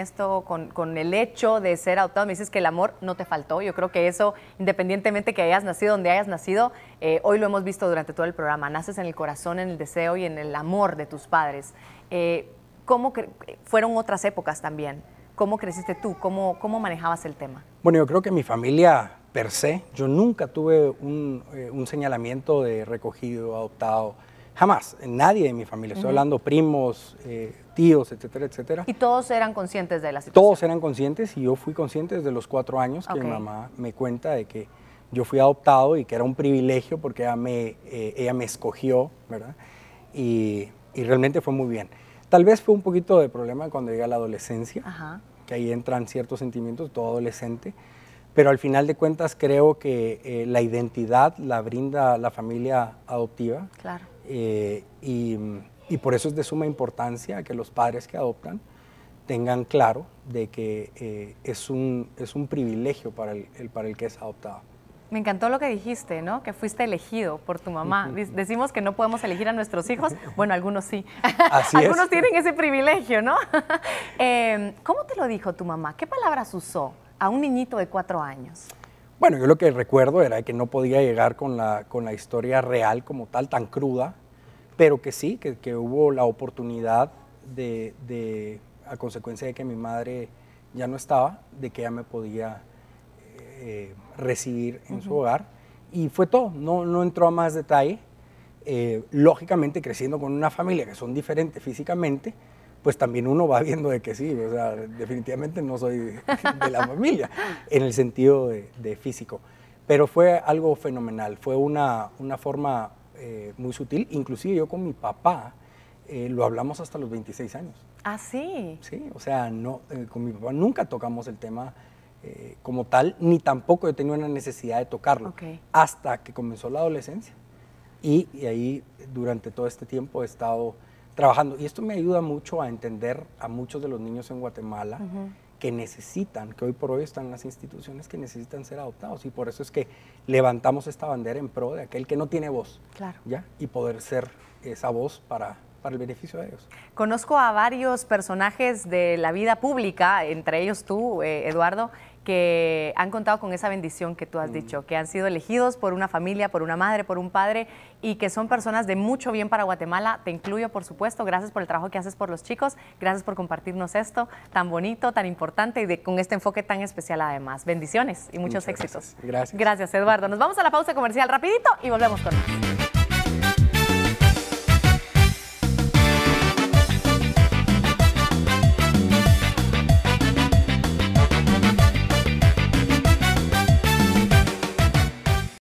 esto, con, con el hecho de ser adoptado? Me dices que el amor no te faltó. Yo creo que eso, independientemente que hayas nacido donde hayas nacido, eh, hoy lo hemos visto durante todo el programa. Naces en el corazón, en el deseo y en el amor de tus padres. Eh, ¿Cómo fueron otras épocas también? ¿Cómo creciste tú? ¿Cómo, ¿Cómo manejabas el tema? Bueno, yo creo que mi familia per se, yo nunca tuve un, eh, un señalamiento de recogido, adoptado Jamás, nadie de mi familia, estoy hablando primos, eh, tíos, etcétera, etcétera. ¿Y todos eran conscientes de la situación? Todos eran conscientes y yo fui consciente desde los cuatro años que mi mamá me cuenta de que yo fui adoptado y que era un privilegio porque ella me, eh, ella me escogió, ¿verdad? Y, realmente fue muy bien. Tal vez fue un poquito de problema cuando llegué a la adolescencia, que ahí entran ciertos sentimientos, todo adolescente, pero al final de cuentas creo que eh, la identidad la brinda la familia adoptiva. Claro eh, y, por eso es de suma importancia que los padres que adoptan tengan claro de que eh, es, un, es un privilegio para el, para el que es adoptado. Me encantó lo que dijiste, ¿no? Que fuiste elegido por tu mamá. Decimos que no podemos elegir a nuestros hijos. Bueno, algunos sí. algunos tienen ese privilegio, ¿no? Em, ¿Cómo te lo dijo tu mamá? ¿Qué palabras usó a un niñito de cuatro años? Bueno, yo lo que recuerdo era que no podía llegar con la, historia real como tal, tan cruda, pero que sí, que, hubo la oportunidad de, a consecuencia de que mi madre ya no estaba, de que ella me podía eh, recibir en su hogar. Y fue todo, no, entró a más detalle. Eh, lógicamente creciendo con una familia que son diferentes físicamente, pues también uno va viendo de que sí, o sea, definitivamente no soy de la familia en el sentido de, físico. Pero fue algo fenomenal, fue una, forma eh, muy sutil, inclusive yo con mi papá eh, lo hablamos hasta los 26 años. Ah, sí. Sí, o sea, no, eh, con mi papá nunca tocamos el tema como tal, ni tampoco yo tenía una necesidad de tocarlo, hasta que comenzó la adolescencia. y ahí durante todo este tiempo he estado trabajando. Y esto me ayuda mucho a entender a muchos de los niños en Guatemala que necesitan, que hoy por hoy están las instituciones que necesitan ser adoptados. Y por eso es que levantamos esta bandera en pro de aquel que no tiene voz. Claro. ¿ya? Y poder ser esa voz para, el beneficio de ellos. Conozco a varios personajes de la vida pública, entre ellos tú, eh, Eduardo, que han contado con esa bendición que tú has mm. dicho, que han sido elegidos por una familia, por una madre, por un padre y que son personas de mucho bien para Guatemala. Te incluyo, por supuesto. Gracias por el trabajo que haces por los chicos. Gracias por compartirnos esto tan bonito, tan importante y con este enfoque tan especial además. Bendiciones y muchos éxitos. Gracias. gracias. Eduardo. Nos vamos a la pausa comercial rapidito y volvemos con más.